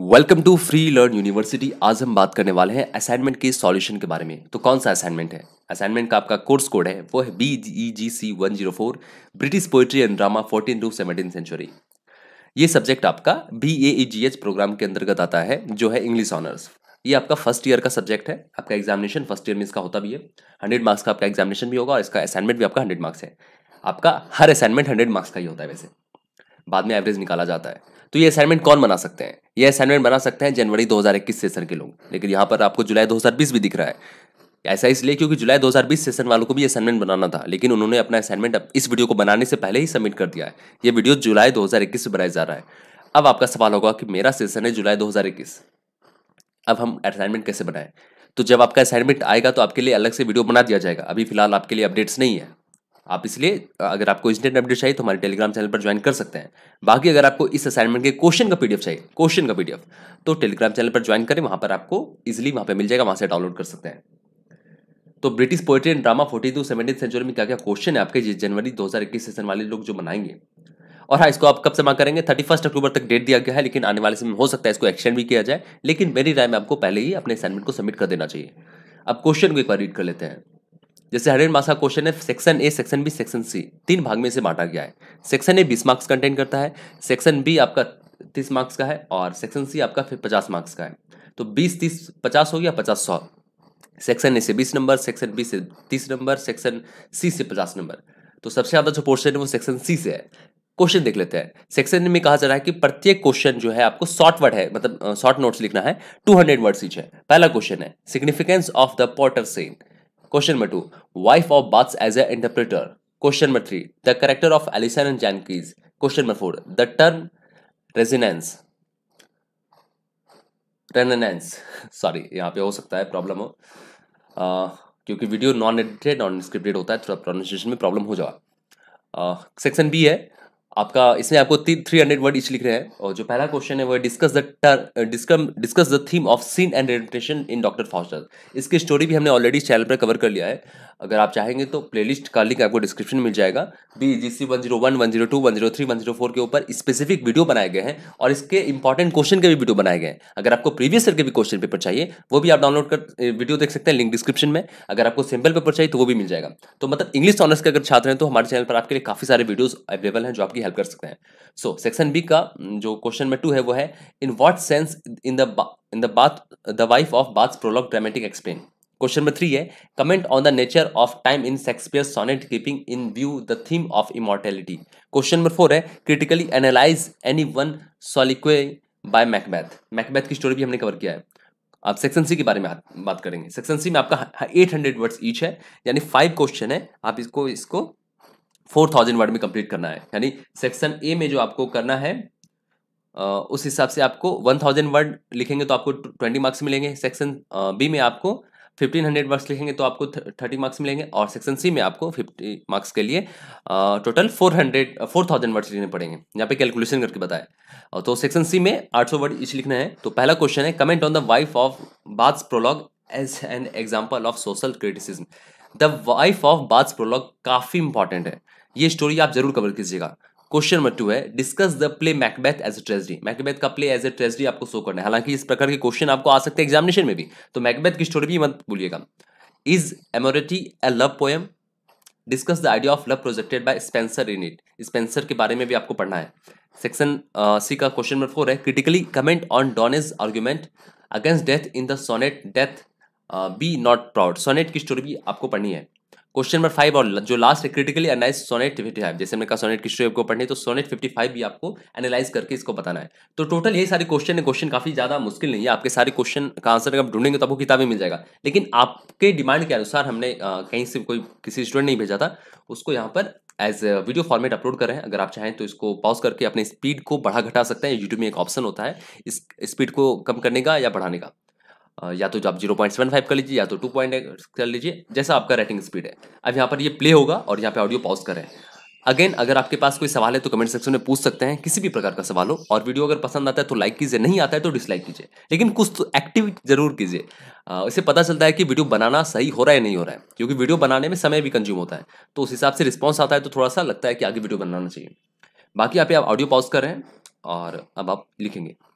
welcome to free learn university आज हम बात करने वाले हैं असाइनमेंट के सॉल्यूशन के बारे में तो कौन सा असाइनमेंट है असाइनमेंट का आपका कोर्स कोड है वो है B E G C one zero four British poetry and drama fourteen to seventeen century ये सब्जेक्ट आपका B A E G H program के अंतर्गत आता है जो है इंग्लिश ऑनर्स ये आपका फर्स्ट ईयर का सब्जेक्ट है आपका एग्जामिनेशन फर्स्ट ईयर में इसका होता भी है हंड्रेड मार्क्स का आपका एग्जामिनेशन भी होगा और इसका असाइनमेंट भी आपका हंड्रेड मार्क्स है आपका हर असाइनमेंट हंड्रेड मार्क्स का ही होता है वैसे बाद में एवरेज निकाला जाता है तो ये असाइनमेंट कौन बना सकते हैं ये असाइनमेंट बना सकते हैं जनवरी 2021 सेशन के लोग लेकिन यहाँ पर आपको जुलाई 2020 भी दिख रहा है ऐसा इसलिए क्योंकि जुलाई 2020 सेशन वालों को भी असाइनमेंट बनाना था लेकिन उन्होंने अपना असाइनमेंट इस वीडियो को बनाने से पहले ही सबमिट कर दिया है ये वीडियो जुलाई 2021 से बनाया जा रहा है अब आपका सवाल होगा कि मेरा सेशन है जुलाई 2021 अब हम असाइनमेंट कैसे बनाएं तो जब आपका असाइनमेंट आएगा तो आपके लिए अलग से वीडियो बना दिया जाएगा अभी फिलहाल आपके लिए अपडेट्स नहीं है आप इसलिए अगर आपको इंस्टेंट अपडेट चाहिए तो हमारे टेलीग्राम चैनल पर ज्वाइन कर सकते हैं बाकी अगर आपको इस असाइनमेंट के क्वेश्चन का पीडीएफ चाहिए क्वेश्चन का पीडीएफ तो टेलीग्राम चैनल पर ज्वाइन करें वहां पर आपको इजिली वहां पर मिल जाएगा वहां से डाउनलोड कर सकते हैं तो British poetry and drama fourteen to seventeen century में क्या क्या क्वेश्चन है आपके जनवरी दो हज़ार इक्कीस सेशन वाले लोग जो बनाएंगे और हाँ इसको आप कब जमा करेंगे थर्टी फर्स्ट अक्टूबर तक डेट दिया गया है लेकिन आने वाले समय हो सकता है इसको एक्सटेंड भी किया जाए लेकिन मेरी राय में आपको पहले ही अपने असाइनमेंट को सबमिट कर देना चाहिए अब क्वेश्चन को एक बार रीड कर लेते हैं जैसे हरिण मार्क्स का क्वेश्चन है section A section B section C तीन भाग में से बांटा गया है सेक्शन ए बीस मार्क्स कंटेन करता है सेक्शन बी आपका तीस मार्क्स का है और सेक्शन सी आपका फिर पचास मार्क्स का है तो बीस तीस पचास हो गया पचास सौ सेक्शन ए से बीस नंबर सेक्शन बी से तीस नंबर सेक्शन सी से पचास नंबर तो सबसे ज़्यादा जो पोर्शन है वो सेक्शन सी से है क्वेश्चन देख लेते हैं सेक्शन में कहा जा रहा है कि प्रत्येक क्वेश्चन जो है आपको शॉर्ट वर्ड है मतलब शॉर्ट नोट्स लिखना है टू हंड्रेड वर्ड्स ईच है पहला क्वेश्चन है significance of the potter sen question number two wife of Bath's as a interpreter question number three the character of Alison and Jankyns question number four the term resonance resonance sorry यहाँ पे हो सकता है problem हो uh, क्योंकि video non edited non scripted होता है थोड़ा तो प्रोनाउंसिएशन में प्रॉब्लम हो जाएगा सेक्शन बी है आपका इसमें आपको थ्री हंड्रेड वर्ड इच लिख रहे हैं और जो पहला क्वेश्चन है वो discuss the discuss the theme of sin and redemption in doctor Faustus इसकी स्टोरी भी हमने ऑलरेडी चैनल पर कवर कर लिया है अगर आप चाहेंगे तो प्लेलिस्ट का लिंक आपको डिस्क्रिप्शन मिल जाएगा B G C one zero one one zero two one zero three one zero four के ऊपर स्पेसिफिक वीडियो बनाए गए हैं और इसके इंपॉर्टेंट क्वेश्चन के भी वीडियो बनाए गए हैं अगर आपको प्रीवियस ईयर के भी क्वेश्चन पेपर चाहिए वो भी आप डाउनलोड कर वीडियो देख सकते हैं लिंक डिस्क्रिप्शन में अगर आपको सिंपल पेपर चाहिए तो वो भी मिल जाएगा तो मतलब इंग्लिश ऑनर्स के अगर छात्र हैं तो हमारे चैनल पर आपके लिए काफी सारे वीडियोज अवेलेबल हैं जो आपकी हेल्प कर सकते हैं सो सेक्शन बी का जो क्वेश्चन नंबर टू है वो है in what sense in the in the Bath the wife of Bath prologue dramatic explain question number three है comment on the nature of time in Shakespeare sonnet keeping in view the theme of immortality question number four है critically analyse any one soliloquy by Macbeth Macbeth की story भी हमने cover किया है आप section C के बारे में बात करेंगे सेक्शन सी में आपका एट हंड्रेड वर्ड्स ईच है यानी फाइव क्वेश्चन है आप इसको इसको फोर थाउजेंड वर्ड में कंप्लीट करना है यानी सेक्शन ए में जो आपको करना है उस हिसाब से आपको वन थाउजेंड वर्ड लिखेंगे तो आपको ट्वेंटी मार्क्स मिलेंगे सेक्शन बी में आपको फिफ्टीन हंड्रेड वर्ड्स लिखेंगे तो आपको थर्टी मार्क्स मिलेंगे और सेक्शन सी में आपको फिफ्टी मार्क्स के लिए total four hundred four thousand words लिखने पड़ेंगे यहाँ पे कैलकुलेशन करके बताया तो सेक्शन सी में आठ सौ वर्ड इच लिखना है तो पहला क्वेश्चन है comment on the wife of Bath's prologue as an example of social criticism the wife of Bath's prologue काफ़ी इंपॉर्टेंट है ये स्टोरी आप जरूर कवर कीजिएगा क्वेश्चन नंबर टू है discuss the play Macbeth as a tragedy Macbeth का play as a tragedy आपको show करना है हालांकि इस प्रकार के क्वेश्चन आपको आ सकते हैं एग्जामिनेशन में भी तो मैकबैथ की स्टोरी भी मत भूलिएगा is Amoretti a love poem discuss the idea of love projected by Spenser in it Spenser के बारे में भी आपको पढ़ना है सेक्शन सी uh, का क्वेश्चन नंबर फोर है critically comment on Donne's argument against death in the sonnet death be not proud sonnet की स्टोरी भी आपको पढ़नी है क्वेश्चन नंबर फाइव और जो लास्ट है critically analyse sonnet fifty five जैसे मैंने कहा सोनेट की को पढ़नी तो सोनेट फिफ्टी फाइव भी आपको एनालाइज करके इसको बताना है तो टोटल ये सारे क्वेश्चन है क्वेश्चन काफी ज्यादा मुश्किल नहीं है आपके सारे क्वेश्चन का आंसर अगर ढूंढेंगे तो आपको किताबें मिल जाएगा लेकिन आपके डिमांड के अनुसार हमने कहीं से कोई किसी स्टूडेंट नहीं भेजा था उसको यहाँ पर एज वीडियो फॉर्मेट अपलोड कर रहे हैं अगर आप चाहें तो इसको पॉज करके अपने स्पीड को बढ़ा घटा सकते हैं यूट्यूब में एक ऑप्शन होता है इस स्पीड को कम करने का या बढ़ाने का या तो आप जीरो पॉइंट सेवन फाइव कर लीजिए या तो टू पॉइंट कर लीजिए जैसा आपका राइटिंग स्पीड है अब यहाँ पर ये प्ले होगा और यहाँ पे ऑडियो पॉज करें अगेन अगर आपके पास कोई सवाल है तो कमेंट सेक्शन में पूछ सकते हैं किसी भी प्रकार का सवाल हो और वीडियो अगर पसंद आता है तो लाइक कीजिए नहीं आता है तो डिसलाइक कीजिए लेकिन कुछ तो एक्टिव जरूर कीजिए इससे पता चलता है कि वीडियो बनाना सही हो रहा है नहीं हो रहा है क्योंकि वीडियो बनाने में समय भी कंज्यूम होता है तो उस हिसाब से रिस्पॉन्स आता है तो थोड़ा सा लगता है कि आगे वीडियो बनाना चाहिए बाकी आप ऑडियो पॉज करें और अब आप लिखेंगे